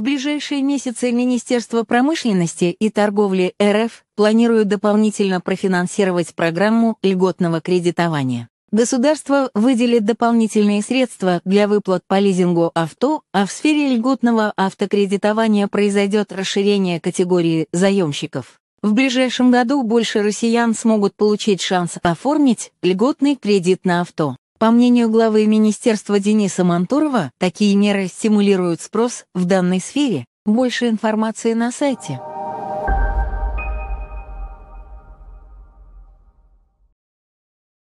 В ближайшие месяцы Министерство промышленности и торговли РФ планирует дополнительно профинансировать программу льготного кредитования. Государство выделит дополнительные средства для выплат по лизингу авто, а в сфере льготного автокредитования произойдет расширение категории заемщиков. В ближайшем году больше россиян смогут получить шанс оформить льготный кредит на авто. По мнению главы министерства Дениса Мантурова, такие меры стимулируют спрос в данной сфере. Больше информации на сайте.